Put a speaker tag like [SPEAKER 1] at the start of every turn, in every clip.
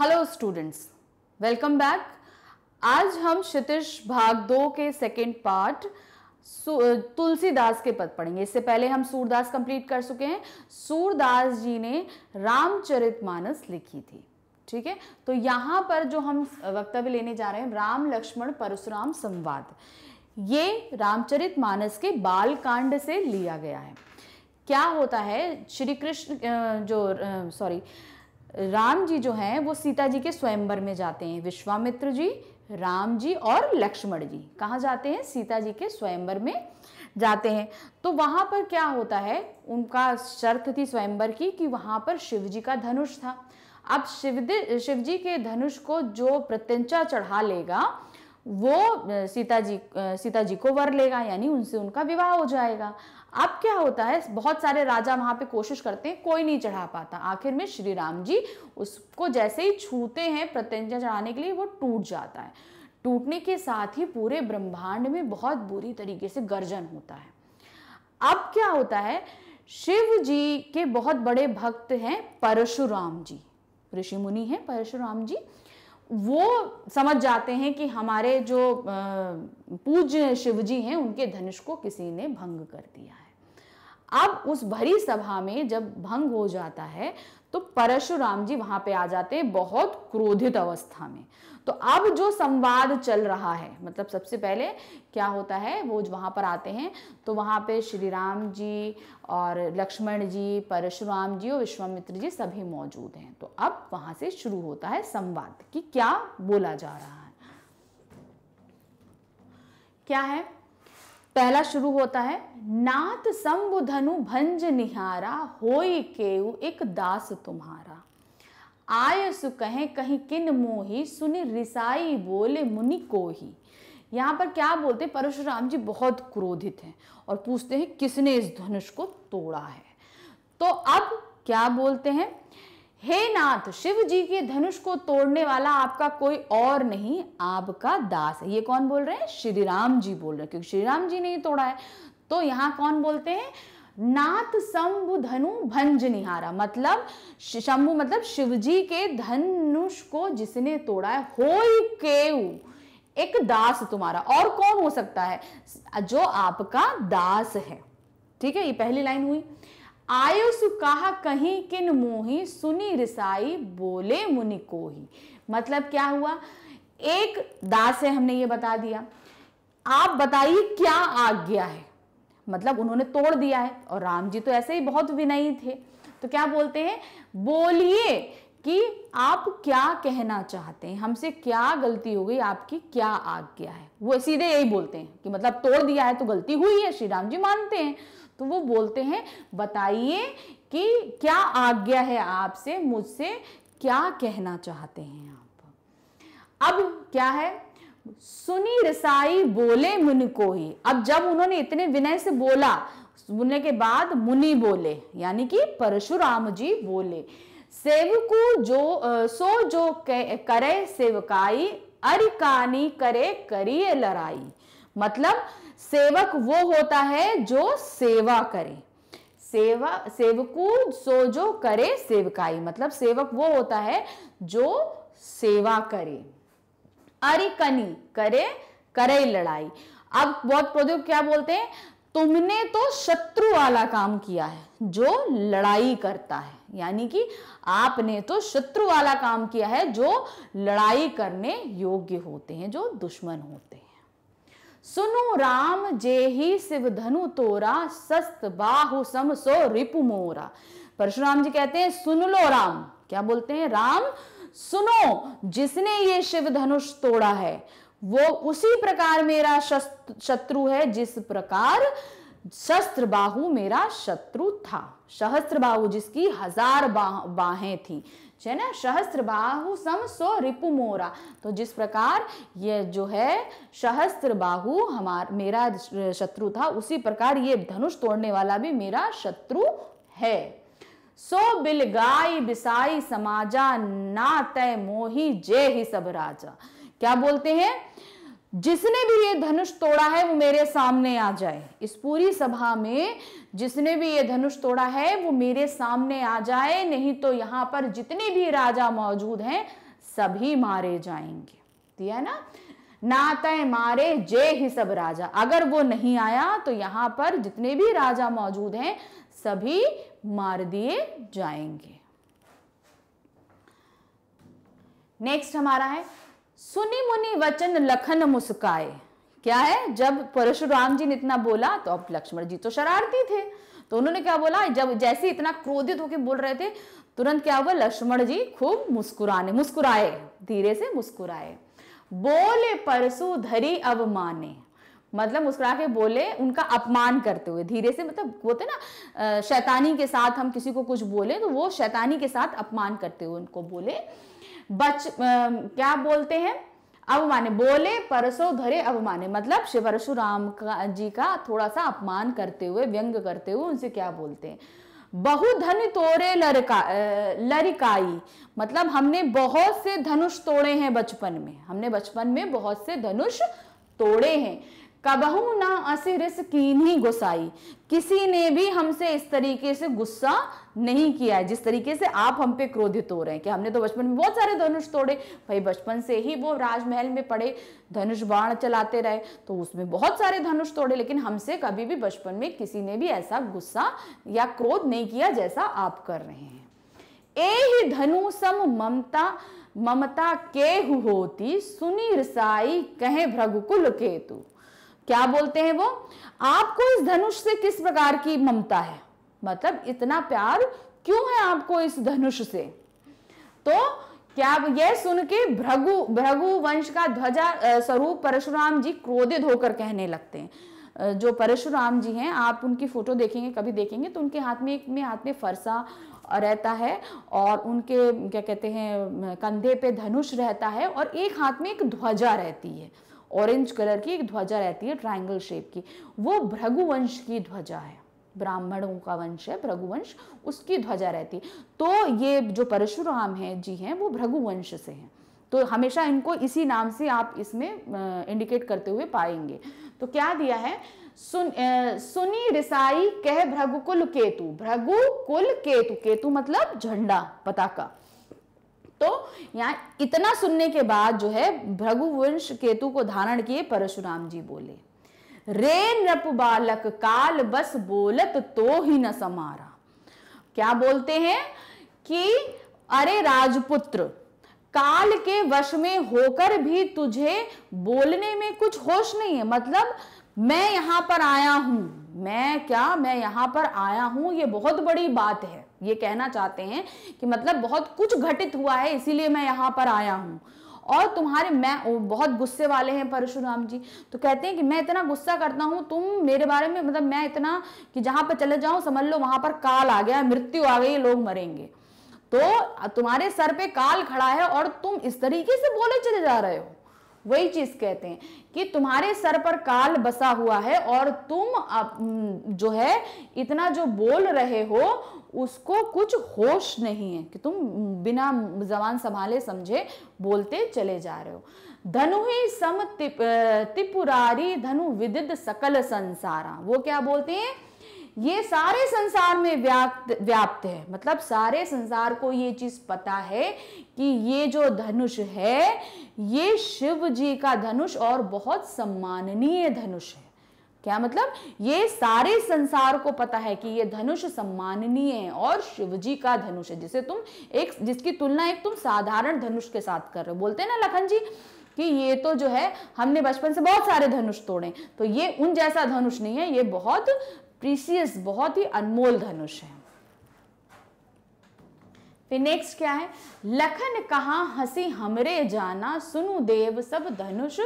[SPEAKER 1] hello students welcome back आज हम क्षितिश भाग दो के सेकेंड पार्ट तुलसीदास के पद पढ़ेंगे इससे पहले हम सूरदास कंप्लीट कर चुके हैं सूरदास जी ने रामचरितमानस लिखी थी ठीक है तो यहाँ पर जो हम वक्तव्य लेने जा रहे हैं राम लक्ष्मण परशुराम संवाद ये रामचरित मानस के बाल कांड से लिया गया है क्या होता है श्री कृष्ण जो सॉरी राम जी जो हैं वो सीता जी के स्वयंवर में जाते हैं विश्वामित्र जी राम जी और लक्ष्मण जी कहाँ जाते हैं सीता जी के स्वयंवर में जाते हैं तो वहाँ पर क्या होता है उनका शर्त थी स्वयंवर की कि वहाँ पर शिव जी का धनुष था अब शिव शिव जी के धनुष को जो प्रत्यंचा चढ़ा लेगा वो सीता जी सीता जी को वर लेगा यानी उनसे उनका विवाह हो जाएगा अब क्या होता है बहुत सारे राजा वहां पे कोशिश करते हैं कोई नहीं चढ़ा पाता आखिर में श्री राम जी उसको जैसे ही छूते हैं प्रत्यंजा चढ़ाने के लिए वो टूट जाता है टूटने के साथ ही पूरे ब्रह्मांड में बहुत बुरी तरीके से गर्जन होता है अब क्या होता है शिव जी के बहुत बड़े भक्त हैं परशुराम जी ऋषि मुनि हैं परशुराम जी वो समझ जाते हैं कि हमारे जो पूज्य शिवजी हैं उनके धनुष को किसी ने भंग कर दिया है अब उस भरी सभा में जब भंग हो जाता है तो परशुराम जी वहां पे आ जाते हैं बहुत क्रोधित अवस्था में तो अब जो संवाद चल रहा है मतलब सबसे पहले क्या होता है वो वहां पर आते हैं तो वहां पे श्री राम जी और लक्ष्मण जी परशुराम जी और विश्वामित्र जी सभी मौजूद हैं तो अब वहां से शुरू होता है संवाद कि क्या बोला जा रहा है क्या है पहला शुरू होता है नाथ संबुधनु भंज निहारा होई एक दास तुम्हारा आय सु कहे कहीं किन मोही सुनि रिसाई बोले मुनि को ही यहाँ पर क्या बोलते परशुराम जी बहुत क्रोधित हैं और पूछते हैं किसने इस धनुष को तोड़ा है तो अब क्या बोलते हैं हे नाथ शिव जी के धनुष को तोड़ने वाला आपका कोई और नहीं आपका दास है ये कौन बोल रहे हैं श्री राम जी बोल रहे हैं क्योंकि श्री राम जी ने ही तोड़ा है तो यहां कौन बोलते हैं नाथ शंभु धनु भंज निहारा मतलब शंभु मतलब शिव जी के धनुष को जिसने तोड़ा है हो एक दास तुम्हारा और कौन हो सकता है जो आपका दास है ठीक है ये पहली लाइन हुई आयो कहा कहीं किन मोही सुनी रिसाई बोले मुनि कोही मतलब क्या हुआ एक दास है हमने ये बता दिया आप बताइए क्या आज्ञा है मतलब उन्होंने तोड़ दिया है और राम जी तो ऐसे ही बहुत विनयी थे तो क्या बोलते हैं बोलिए कि आप क्या कहना चाहते हैं हमसे क्या गलती हो गई आपकी क्या आज्ञा है वो सीधे यही बोलते हैं कि मतलब तोड़ दिया है तो गलती हुई है श्री राम जी मानते हैं तो वो बोलते हैं बताइए कि क्या आज्ञा है आपसे मुझसे क्या कहना चाहते हैं आप अब क्या है सुनी रसाई बोले मुनि को ही अब जब उन्होंने इतने विनय से बोला बोलने के बाद मुनि बोले यानी कि परशुराम जी बोले सेवकु जो सो जो करे सेवकाई अरिकानी करे करिए लड़ाई मतलब सेवक वो होता है जो सेवा करे सेवा सेवकु सो जो करे सेवकाई मतलब सेवक वो होता है जो सेवा करे अरिकनी करे करे लड़ाई अब बहुत पौधे क्या बोलते हैं तुमने तो शत्रु वाला काम किया है जो लड़ाई करता है यानी कि आपने तो शत्रु वाला काम किया है जो लड़ाई करने योग्य होते हैं जो दुश्मन होते हैं सुनो राम जे ही शिव धनु तोरा सस्त बाहु सम सो रिपु मोरा परशुराम जी कहते हैं सुन लो राम क्या बोलते हैं राम सुनो जिसने ये शिव धनुष तोड़ा है वो उसी प्रकार मेरा शत्रु है जिस प्रकार शस्त्र बाहु मेरा शत्रु था सहस्त्र बाहु जिसकी हजार बाहें थी है सहस्त्र बाहु सम सो रिपु मोरा तो जिस प्रकार ये जो है सहस्त्र बाहु हमार मेरा शत्रु था उसी प्रकार ये धनुष तोड़ने वाला भी मेरा शत्रु है सो बिल बिलगाई बिसाई समाजा ना तय मोही जय ही सब राजा क्या बोलते हैं जिसने भी ये धनुष तोड़ा है वो मेरे सामने आ जाए इस पूरी सभा में जिसने भी ये धनुष तोड़ा है वो मेरे सामने आ जाए नहीं तो यहां पर जितने भी राजा मौजूद हैं सभी मारे जाएंगे दिया ना ना तय मारे जय ही सब राजा अगर वो नहीं आया तो यहां पर जितने भी राजा मौजूद हैं सभी मार दिए जाएंगे नेक्स्ट हमारा है सुनी मुनि वचन लखन मुस्काए क्या है जब परशुराम जी ने इतना बोला तो अब लक्ष्मण जी तो शरारती थे तो उन्होंने क्या बोला जब जैसे इतना क्रोधित होकर बोल रहे थे तुरंत क्या हुआ लक्ष्मण जी खूब मुस्कुराने मुस्कुराए धीरे से मुस्कुराए बोले परसु धरी अब माने मतलब मुस्कुरा के बोले उनका अपमान करते हुए धीरे से मतलब बोलते ना शैतानी के साथ हम किसी को कुछ बोले तो वो शैतानी के साथ अपमान करते हुए उनको बोले बच आ, क्या बोलते हैं माने बोले परसो धरे माने मतलब श्री परशुराम का जी का थोड़ा सा अपमान करते हुए व्यंग करते हुए उनसे क्या बोलते हैं बहु धन तोड़े लड़का लड़काई मतलब हमने बहुत से धनुष तोड़े हैं बचपन में हमने बचपन में बहुत से धनुष तोड़े हैं कबहू ना असिरिस कीन्ही गुसाई किसी ने भी हमसे इस तरीके से गुस्सा नहीं किया है जिस तरीके से आप हम पे क्रोधित हो रहे हैं कि हमने तो बचपन में बहुत सारे धनुष तोड़े भाई बचपन से ही वो राजमहल में पड़े धनुष बाण चलाते रहे तो उसमें बहुत सारे धनुष तोड़े लेकिन हमसे कभी भी बचपन में किसी ने भी ऐसा गुस्सा या क्रोध नहीं किया जैसा आप कर रहे हैं ए ही धनु सम ममता ममता केहु होती सुनी रसाई कहे भ्रगुकुल केतु क्या बोलते हैं वो आपको इस धनुष से किस प्रकार की ममता है मतलब इतना प्यार क्यों है आपको इस धनुष से तो क्या यह सुन के भ्रगु भ्रगु वंश का ध्वजा स्वरूप परशुराम जी क्रोधित होकर कहने लगते हैं जो परशुराम जी हैं आप उनकी फोटो देखेंगे कभी देखेंगे तो उनके हाथ में एक में हाथ में फरसा रहता है और उनके क्या कहते हैं कंधे पे धनुष रहता है और एक हाथ में एक ध्वजा रहती है ऑरेंज कलर की एक ध्वजा रहती है ट्राइंगल शेप की वो भ्रघुवंश की ध्वजा है ब्राह्मणों का वंश है भ्रघुवंश उसकी ध्वजा रहती है तो ये जो परशुराम है जी हैं वो भ्रघुवंश से हैं तो हमेशा इनको इसी नाम से आप इसमें इंडिकेट करते हुए पाएंगे तो क्या दिया है सुन आ, सुनी रिसाई कह भ्रगुकुल केतु भ्रगुकुल केतु केतु मतलब झंडा पताका तो यहाँ इतना सुनने के बाद जो है भ्रघुवंश केतु को धारण किए परशुराम जी बोले रे नृप बालक काल बस बोलत तो ही न समारा क्या बोलते हैं कि अरे राजपुत्र काल के वश में होकर भी तुझे बोलने में कुछ होश नहीं है मतलब मैं यहां पर आया हूं मैं क्या मैं यहां पर आया हूं ये बहुत बड़ी बात है ये कहना चाहते हैं कि मतलब बहुत कुछ घटित हुआ है इसीलिए मैं यहाँ पर आया हूँ और तुम्हारे मैं बहुत गुस्से वाले हैं परशुराम जी तो कहते हैं कि मैं इतना गुस्सा करता हूँ तुम मेरे बारे में मतलब मैं इतना कि जहाँ पर चले जाऊँ समझ लो वहाँ पर काल आ गया मृत्यु आ गई लोग मरेंगे तो तुम्हारे सर पे काल खड़ा है और तुम इस तरीके से बोले चले जा रहे हो वही चीज कहते हैं कि तुम्हारे सर पर काल बसा हुआ है और तुम जो है इतना जो बोल रहे हो उसको कुछ होश नहीं है कि तुम बिना जबान संभाले समझे बोलते चले जा रहे हो धनु ही सम तिप, तिपुरारी धनु विदित सकल संसारा वो क्या बोलते हैं ये सारे संसार में व्याप्त व्याप्त है मतलब सारे संसार को ये चीज पता है कि ये जो धनुष है ये शिव जी का धनुष और बहुत सम्माननीय धनुष है क्या मतलब ये सारे संसार को पता है कि ये धनुष सम्माननीय है और शिव जी का धनुष है जिसे तुम एक जिसकी तुलना एक तुम साधारण धनुष के साथ कर रहे हो बोलते हैं ना लखन जी कि ये तो जो है हमने बचपन से बहुत सारे धनुष तोड़े तो ये उन जैसा धनुष नहीं है ये बहुत प्रीसियस बहुत ही अनमोल धनुष है फिर नेक्स्ट क्या है लखन कहा हंसी हमरे जाना सुनु देव सब धनुष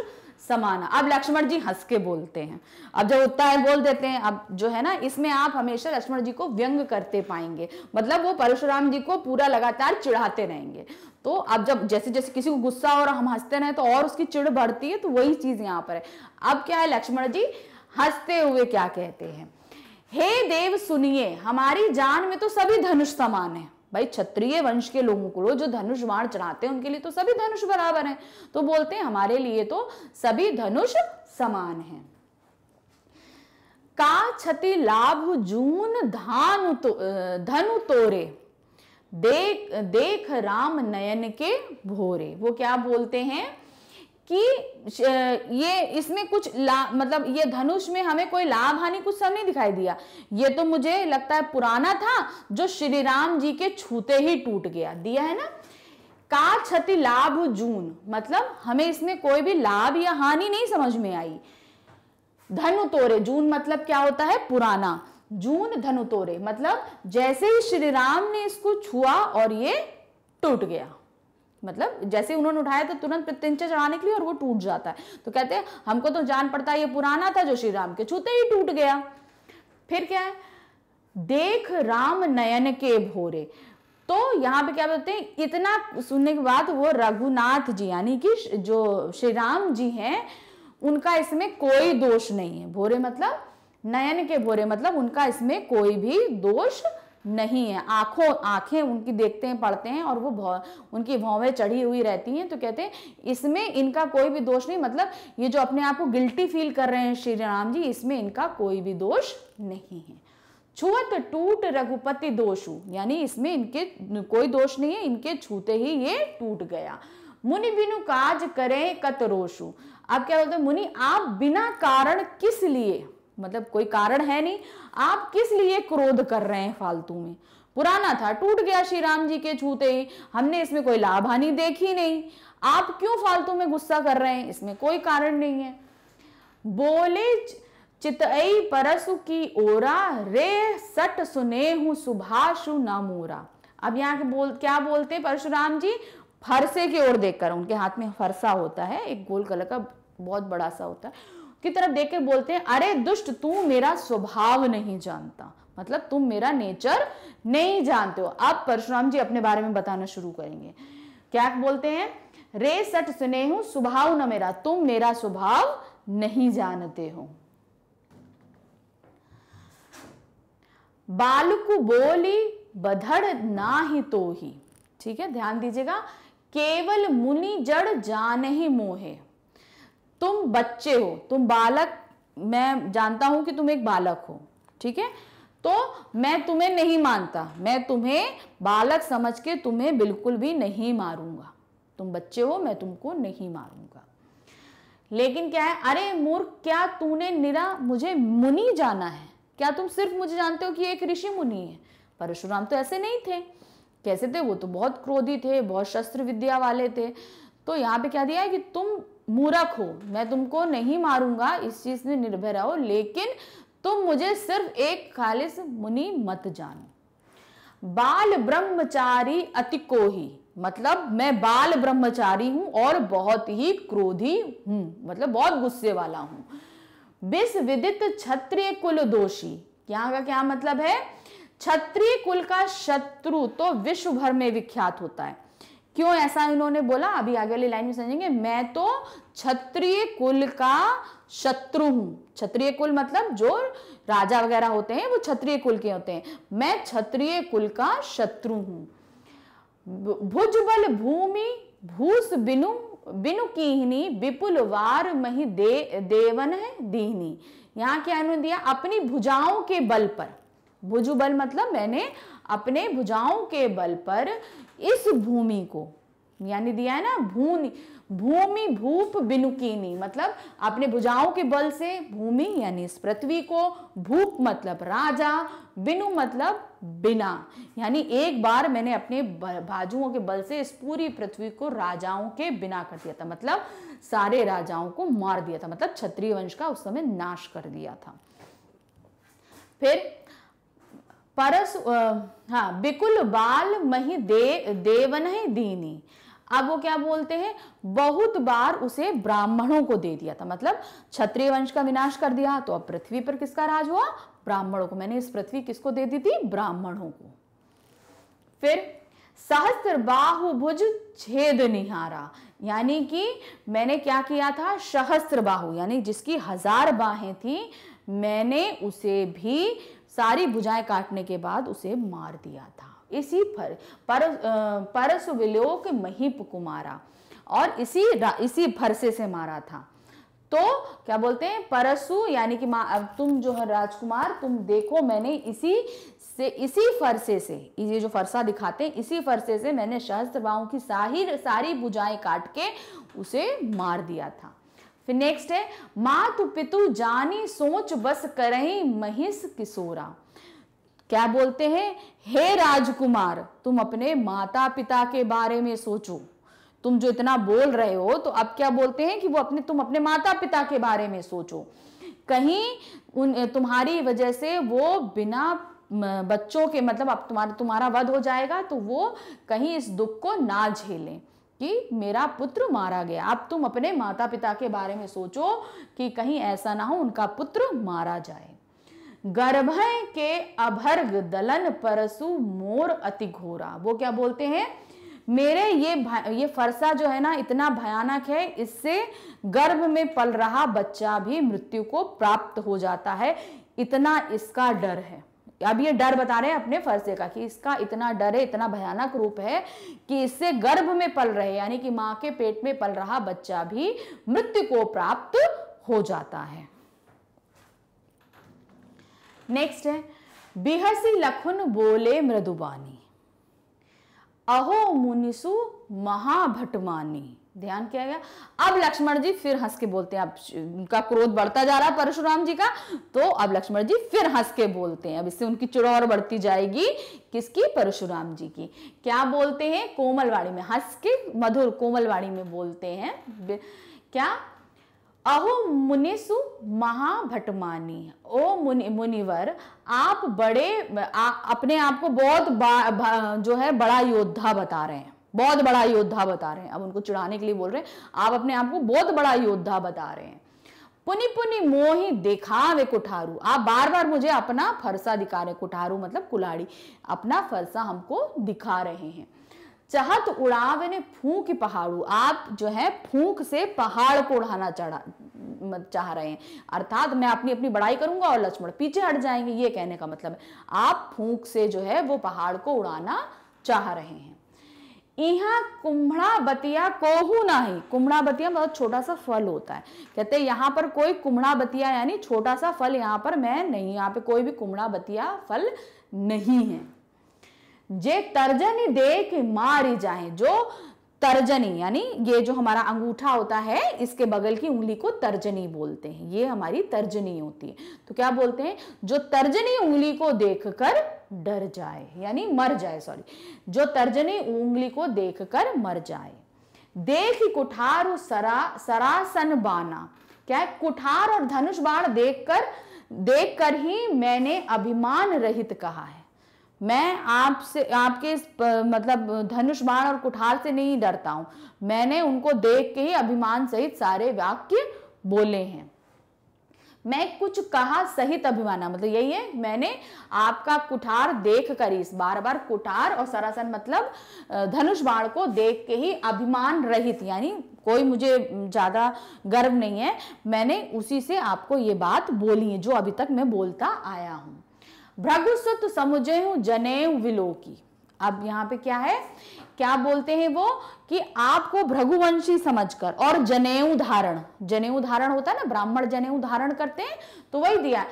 [SPEAKER 1] समाना अब लक्ष्मण जी हंस के बोलते हैं अब जब उत्तर है बोल देते हैं अब जो है ना इसमें आप हमेशा लक्ष्मण जी को व्यंग करते पाएंगे मतलब वो परशुराम जी को पूरा लगातार चिढ़ाते रहेंगे तो अब जब जैसे जैसे किसी को गुस्सा और हम हंसते रहे तो और उसकी चिड़ बढ़ती है तो वही चीज यहाँ पर है अब क्या है लक्ष्मण जी हंसते हुए क्या कहते हैं हे देव सुनिए हमारी जान में तो सभी धनुष समान है भाई क्षत्रिय वंश के लोगों को जो धनुष बाण चढ़ाते हैं उनके लिए तो सभी धनुष बराबर हैं तो बोलते हैं हमारे लिए तो सभी धनुष समान हैं का क्षति लाभ जून धान तो, धनु तोरे देख देख राम नयन के भोरे वो क्या बोलते हैं कि ये इसमें कुछ लाभ मतलब ये धनुष में हमें कोई लाभ हानि कुछ सब नहीं दिखाई दिया ये तो मुझे लगता है पुराना था जो श्री राम जी के छूते ही टूट गया दिया है ना का क्षति लाभ जून मतलब हमें इसमें कोई भी लाभ या हानि नहीं समझ में आई धनु तोरे जून मतलब क्या होता है पुराना जून धनु तोरे मतलब जैसे ही श्री राम ने इसको छुआ और ये टूट गया मतलब जैसे उन्होंने उठाया तो तुरंत प्रत्यंचा चढ़ाने के लिए और वो टूट जाता है तो कहते हैं हमको तो जान पड़ता है ये पुराना था जो श्री राम के छूते ही टूट गया फिर क्या है देख राम नयन के भोरे तो यहाँ पे क्या बोलते हैं इतना सुनने के बाद वो रघुनाथ जी यानी कि जो श्री राम जी हैं उनका इसमें कोई दोष नहीं है भोरे मतलब नयन के भोरे मतलब उनका इसमें कोई भी दोष नहीं है आंखों आँखें उनकी देखते हैं पढ़ते हैं और वो भौ उनकी भौवें चढ़ी हुई रहती हैं तो कहते हैं इसमें इनका कोई भी दोष नहीं मतलब ये जो अपने आप को गिल्टी फील कर रहे हैं श्री राम जी इसमें इनका कोई भी दोष नहीं है छुअत टूट रघुपति दोषु यानी इसमें इनके कोई दोष नहीं है इनके छूते ही ये टूट गया मुनि बिनु काज करें कतरोषु अब क्या बोलते हैं मुनि आप बिना कारण किस लिए मतलब कोई कारण है नहीं आप किस लिए क्रोध कर रहे हैं फालतू में पुराना था टूट गया श्री राम जी के छूते ही हमने इसमें कोई लाभ हानि देखी नहीं आप क्यों फालतू में गुस्सा कर रहे हैं इसमें कोई कारण नहीं है बोले चित परसु की ओरा रे सट सुने सुभाषु नामोरा अब यहाँ के बोल क्या बोलते परशुराम जी फरसे की ओर देखकर उनके हाथ में फरसा होता है एक गोल कलर का बहुत बड़ा सा होता है की तरफ देख के बोलते हैं अरे दुष्ट तू मेरा स्वभाव नहीं जानता मतलब तुम मेरा नेचर नहीं जानते हो अब परशुराम जी अपने बारे में बताना शुरू करेंगे क्या बोलते हैं रे सट सुने स्वभाव न मेरा तुम मेरा स्वभाव नहीं जानते हो बालकु बोली बधड़ ना ही तो ही ठीक है ध्यान दीजिएगा केवल मुनि जड़ जान ही मोहे तुम बच्चे हो तुम बालक मैं जानता हूं कि तुम एक बालक हो ठीक है तो मैं तुम्हें नहीं मानता मैं तुम्हें बालक समझ के तुम्हें बिल्कुल भी नहीं मारूंगा तुम बच्चे हो मैं तुमको नहीं मारूंगा लेकिन क्या है अरे मूर्ख क्या तूने निरा मुझे मुनि जाना है क्या तुम सिर्फ मुझे जानते हो कि एक ऋषि मुनि है परशुराम तो ऐसे नहीं थे कैसे थे वो तो बहुत क्रोधी थे बहुत शस्त्र विद्या वाले थे तो यहाँ पे क्या दिया है कि तुम मूरख हो मैं तुमको नहीं मारूंगा इस चीज़ में निर्भय रहो लेकिन तुम मुझे सिर्फ एक खालिश मुनि मत जानो बाल ब्रह्मचारी अति कोही मतलब मैं बाल ब्रह्मचारी हूं और बहुत ही क्रोधी हूं मतलब बहुत गुस्से वाला हूं विदित क्षत्रिय कुल दोषी यहाँ का क्या मतलब है क्षत्रिय कुल का शत्रु तो विश्व भर में विख्यात होता है क्यों ऐसा इन्होंने बोला अभी आगे वाली लाइन में समझेंगे मैं तो क्षत्रिय कुल का शत्रु हूं क्षत्रिय कुल मतलब जो राजा वगैरह होते हैं वो क्षत्रिय कुल के होते हैं मैं क्षत्रिय कुल का शत्रु हूं भुज बल भूमि भूस बिनु बिनु कीहनी विपुल वार मही दे, देवन है दीहनी यहाँ क्या इन्होंने दिया अपनी भुजाओं के बल पर भुजु बल मतलब मैंने अपने भुजाओं के बल पर इस भूमि को यानी दिया है ना भूमि भूमि भूप बिनुकीनी मतलब अपने भुजाओं के बल से भूमि यानी इस पृथ्वी को भूप मतलब राजा बिनु मतलब बिना यानी एक बार मैंने अपने बाजुओं के बल से इस पूरी पृथ्वी को राजाओं के बिना कर दिया था मतलब सारे राजाओं को मार दिया था मतलब क्षत्रिय वंश का उस समय नाश कर दिया था फिर परस हाँ बिकुल बाल मही दे देवन ही दीनी अब वो क्या बोलते हैं बहुत बार उसे ब्राह्मणों को दे दिया था मतलब क्षत्रिय वंश का विनाश कर दिया तो अब पृथ्वी पर किसका राज हुआ ब्राह्मणों को मैंने इस पृथ्वी किसको दे दी थी ब्राह्मणों को फिर सहस्त्र बाहु भुज छेद निहारा यानी कि मैंने क्या किया था सहस्त्र बाहु यानी जिसकी हजार बाहें थी मैंने उसे भी सारी भुजाएं काटने के बाद उसे मार दिया था इसी पर परस विलोक महीप कुमारा और इसी इसी फरसे से मारा था तो क्या बोलते हैं परसु यानी कि तुम जो है राजकुमार तुम देखो मैंने इसी से इसी फरसे से ये जो फरसा दिखाते हैं इसी फरसे से मैंने शहस्त्र की सारी सारी बुझाएं काट के उसे मार दिया था फिर नेक्स्ट है मात पितु जानी सोच बस करही महिष किशोरा क्या बोलते हैं हे राजकुमार तुम अपने माता पिता के बारे में सोचो तुम जो इतना बोल रहे हो तो अब क्या बोलते हैं कि वो अपने तुम अपने माता पिता के बारे में सोचो कहीं उन तुम्हारी वजह से वो बिना बच्चों के मतलब अब तुम्हारा तुम्हारा वध हो जाएगा तो वो कहीं इस दुख को ना झेलें कि मेरा पुत्र मारा गया अब तुम अपने माता पिता के बारे में सोचो कि कहीं ऐसा ना हो उनका पुत्र मारा जाए गर्भ के अभर्ग दलन परसु मोर अति घोरा वो क्या बोलते हैं मेरे ये ये फरसा जो है ना इतना भयानक है इससे गर्भ में पल रहा बच्चा भी मृत्यु को प्राप्त हो जाता है इतना इसका डर है अब ये डर बता रहे हैं अपने फर्जे का कि इसका इतना डर है इतना भयानक रूप है कि इससे गर्भ में पल रहे यानी कि माँ के पेट में पल रहा बच्चा भी मृत्यु को प्राप्त हो जाता है नेक्स्ट है बिहसी लखुन बोले मृदुबानी अहो मुनिसु महाभटमानी ध्यान किया गया अब लक्ष्मण जी फिर हंस के बोलते हैं अब उनका क्रोध बढ़ता जा रहा है परशुराम जी का तो अब लक्ष्मण जी फिर हंस के बोलते हैं अब इससे उनकी चुड़ौर बढ़ती जाएगी किसकी परशुराम जी की क्या बोलते हैं कोमलवाणी में हंस के मधुर कोमलवाणी में बोलते हैं क्या अहो मुनिसु महाभटमानी ओ मुनि मुनिवर आप बड़े आ, अपने आप को बहुत जो है बड़ा योद्धा बता रहे हैं बहुत बड़ा योद्धा बता रहे हैं अब उनको चुड़ाने के लिए बोल रहे हैं आप अपने आप को बहुत बड़ा योद्धा बता रहे हैं पुनि पुनि मोही वे कुठारू आप बार बार मुझे अपना फरसा दिखा रहे कुठारू मतलब कुलाड़ी अपना फरसा हमको दिखा रहे हैं चाहत उड़ावे ने फूक पहाड़ू आप जो है फूक से पहाड़ को उड़ाना चढ़ा चाह रहे हैं अर्थात मैं अपनी अपनी बड़ाई करूंगा और लक्ष्मण पीछे हट जाएंगे ये कहने का मतलब है आप फूक से जो है वो पहाड़ को उड़ाना चाह रहे हैं यहाँ कुम्हड़ा बतिया कोहू ही कुम्भा बतिया बहुत छोटा सा फल होता है कहते हैं यहाँ पर कोई कुम्भा बतिया यानी छोटा सा फल यहाँ पर मैं नहीं यहाँ पे कोई भी कुम्भा बतिया फल नहीं है जे तर्जनी देख मारी जाए जो तर्जनी यानी ये जो हमारा अंगूठा होता है इसके बगल की उंगली को तर्जनी बोलते हैं ये हमारी तर्जनी होती है तो क्या बोलते हैं जो तर्जनी उंगली को देखकर डर जाए यानी मर जाए सॉरी जो तर्जनी उंगली को देखकर मर जाए देख कुठार सरा सरासन बाना क्या है कुठार और धनुष बाण देखकर देखकर ही मैंने अभिमान रहित कहा है मैं आपसे आपके मतलब धनुष बाण और कुठार से नहीं डरता हूं मैंने उनको देख के ही अभिमान सहित सारे वाक्य बोले हैं मैं कुछ कहा सहित अभिमाना मतलब यही है मैंने आपका कुठार देख कर इस बार बार कुठार और सरासन मतलब धनुष बाण को देख के ही अभिमान रहित यानी कोई मुझे ज़्यादा गर्व नहीं है मैंने उसी से आपको ये बात बोली है जो अभी तक मैं बोलता आया हूं भ्रगुसुत समुझे हूं जने विलोकी अब यहाँ पे क्या है क्या बोलते हैं वो कि आपको भ्रघुवंशी समझकर और जनेऊ धारण जनेऊ धारण होता है ना ब्राह्मण जनेऊ धारण करते हैं तो वही दिया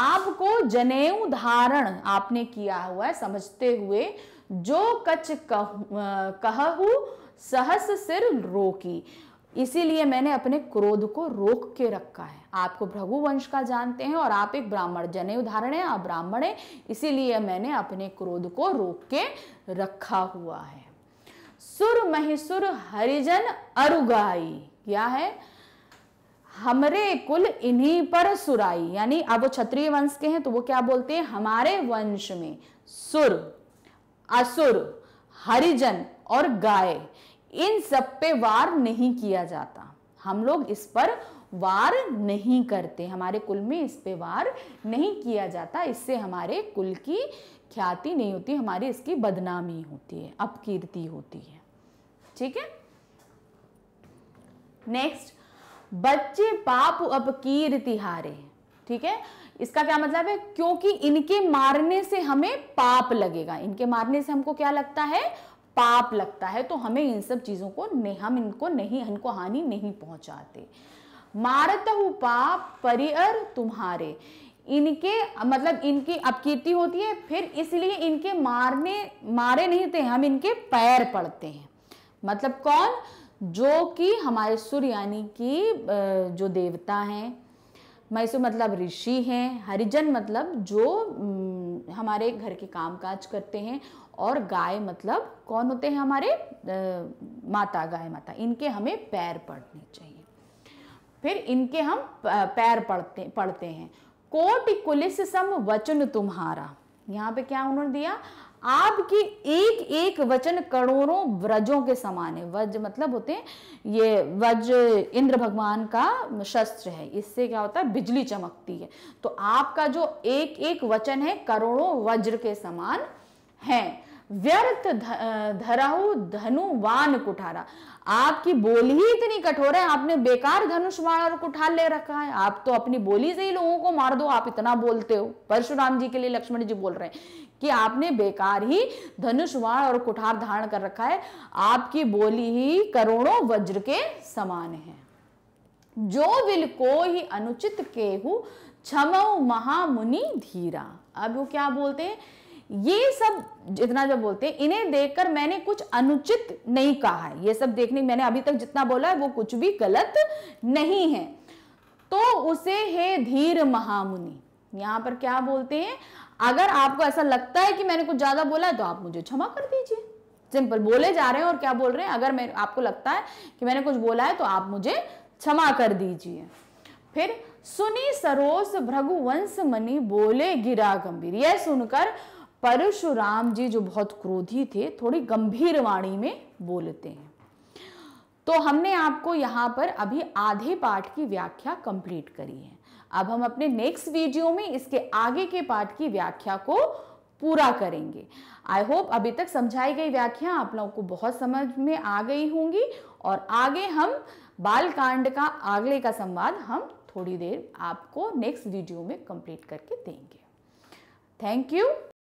[SPEAKER 1] आपको जनेऊ धारण आपने किया हुआ है समझते हुए जो कच कह, कहू सहस सिर रोकी इसीलिए मैंने अपने क्रोध को रोक के रखा है आपको भ्रघुवंश वंश का जानते हैं और आप एक ब्राह्मण जने उदाहरण है आप ब्राह्मण है इसीलिए मैंने अपने क्रोध को रोक के रखा हुआ है सुर महिसुर हरिजन अरुगाई क्या है हमरे कुल इन्हीं पर सुराई यानी अब वो क्षत्रिय वंश के हैं तो वो क्या बोलते हैं हमारे वंश में सुर असुर हरिजन और गाय इन सब पे वार नहीं किया जाता हम लोग इस पर वार नहीं करते हमारे कुल में इस पे वार नहीं किया जाता इससे हमारे कुल की ख्याति नहीं होती हमारी इसकी बदनामी होती है अपकीर्ति होती है ठीक है नेक्स्ट बच्चे पाप अपकीर्ति हारे ठीक है इसका क्या मतलब है क्योंकि इनके मारने से हमें पाप लगेगा इनके मारने से हमको क्या लगता है पाप लगता है तो हमें इन सब चीज़ों को हम इनको नहीं इनको हानि नहीं पहुंचाते मारतहु पाप परिअर तुम्हारे इनके मतलब इनकी अपकीर्ति होती है फिर इसलिए इनके मारने मारे नहीं थे हम इनके पैर पड़ते हैं मतलब कौन जो कि हमारे सुर यानी कि जो देवता हैं मैसूर मतलब ऋषि हैं हरिजन मतलब जो हमारे घर के काम काज करते हैं और गाय मतलब कौन होते हैं हमारे माता गाय माता इनके हमें पैर पड़ने चाहिए फिर इनके हम पैर पढ़ते पढ़ते हैं कोट कुलिस सम वचन तुम्हारा यहाँ पे क्या उन्होंने दिया आपके एक एक वचन करोड़ों व्रजों के समान है वज मतलब होते हैं ये वज इंद्र भगवान का शस्त्र है इससे क्या होता है बिजली चमकती है तो आपका जो एक एक वचन है करोड़ों वज्र के समान है व्यर्थ धरहु धनुवान कुठारा आपकी बोली ही इतनी कठोर है आपने बेकार धनुषवाण और कुठार ले रखा है आप तो अपनी बोली से ही लोगों को मार दो आप इतना बोलते हो परशुराम जी के लिए लक्ष्मण जी बोल रहे हैं कि आपने बेकार ही धनुष वाण और कुठार धारण कर रखा है आपकी बोली ही करोड़ों वज्र के समान है जो विल को ही अनुचित केहु क्षमऊ महामुनि धीरा अब वो क्या बोलते हैं ये सब जितना जब बोलते हैं इन्हें देखकर मैंने कुछ अनुचित नहीं कहा है ये सब देखने मैंने अभी तक जितना बोला है वो कुछ भी गलत नहीं है तो उसे हे धीर महामुनि यहाँ पर क्या बोलते हैं अगर आपको ऐसा लगता है कि मैंने कुछ ज्यादा बोला है तो आप मुझे क्षमा कर दीजिए सिंपल बोले जा रहे हैं और क्या बोल रहे हैं अगर मैं आपको लगता है कि मैंने कुछ बोला है तो आप मुझे क्षमा कर दीजिए फिर सुनी सरोस भ्रघुवंश मनी बोले गिरा गंभीर यह सुनकर परशुराम जी जो बहुत क्रोधी थे थोड़ी गंभीर वाणी में बोलते हैं तो हमने आपको यहाँ पर अभी आधे पाठ की व्याख्या कंप्लीट करी है अब हम अपने नेक्स्ट वीडियो में इसके आगे के पाठ की व्याख्या को पूरा करेंगे आई होप अभी तक समझाई गई व्याख्या आप लोगों को बहुत समझ में आ गई होंगी और आगे हम बाल कांड का आगले का संवाद हम थोड़ी देर आपको नेक्स्ट वीडियो में कंप्लीट करके देंगे थैंक यू